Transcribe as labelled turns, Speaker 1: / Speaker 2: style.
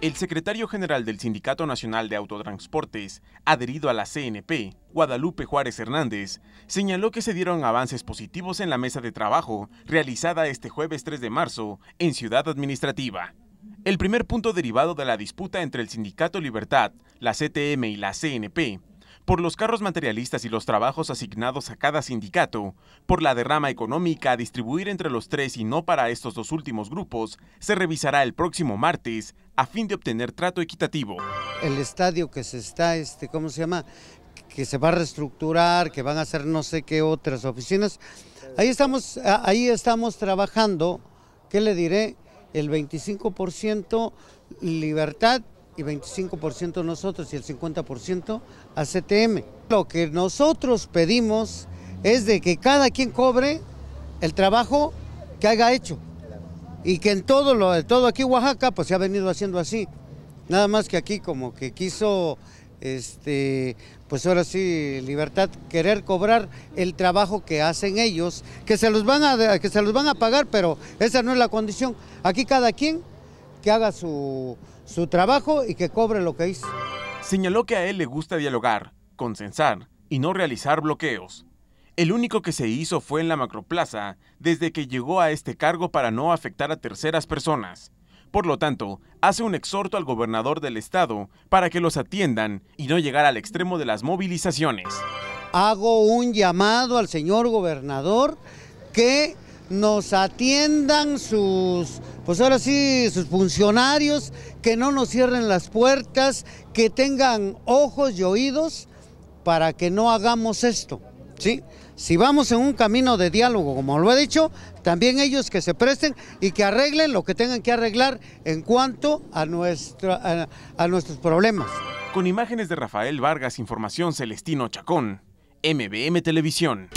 Speaker 1: El secretario general del Sindicato Nacional de Autotransportes, adherido a la CNP, Guadalupe Juárez Hernández, señaló que se dieron avances positivos en la mesa de trabajo realizada este jueves 3 de marzo en Ciudad Administrativa. El primer punto derivado de la disputa entre el Sindicato Libertad, la CTM y la CNP por los carros materialistas y los trabajos asignados a cada sindicato, por la derrama económica a distribuir entre los tres y no para estos dos últimos grupos, se revisará el próximo martes a fin de obtener trato equitativo.
Speaker 2: El estadio que se está, este, ¿cómo se llama? Que se va a reestructurar, que van a hacer no sé qué otras oficinas. Ahí estamos, ahí estamos trabajando, ¿qué le diré? El 25% libertad y 25% nosotros y el 50% ACTM. Lo que nosotros pedimos es de que cada quien cobre el trabajo que haya hecho y que en todo lo todo aquí Oaxaca pues se ha venido haciendo así. Nada más que aquí como que quiso este pues ahora sí libertad querer cobrar el trabajo que hacen ellos, que se los van a que se los van a pagar, pero esa no es la condición. Aquí cada quien que haga su su trabajo y que cobre lo que hizo. Señaló que
Speaker 1: a él le gusta dialogar, consensar y no realizar bloqueos. El único que se hizo fue en la macroplaza desde que llegó a este cargo para no afectar a terceras personas. Por lo tanto, hace un exhorto al gobernador del estado para que los atiendan y no llegar al extremo de las movilizaciones.
Speaker 2: Hago un llamado al señor gobernador que nos atiendan sus, pues ahora sí, sus funcionarios, que no nos cierren las puertas, que tengan ojos y oídos para que no hagamos esto. Si vamos en un camino de diálogo, como lo he dicho, también ellos que se presten y que arreglen lo que tengan que arreglar en cuanto a, a nuestros problemas. Con imágenes de
Speaker 1: Rafael Vargas, información Celestino Chacón, MBM Televisión.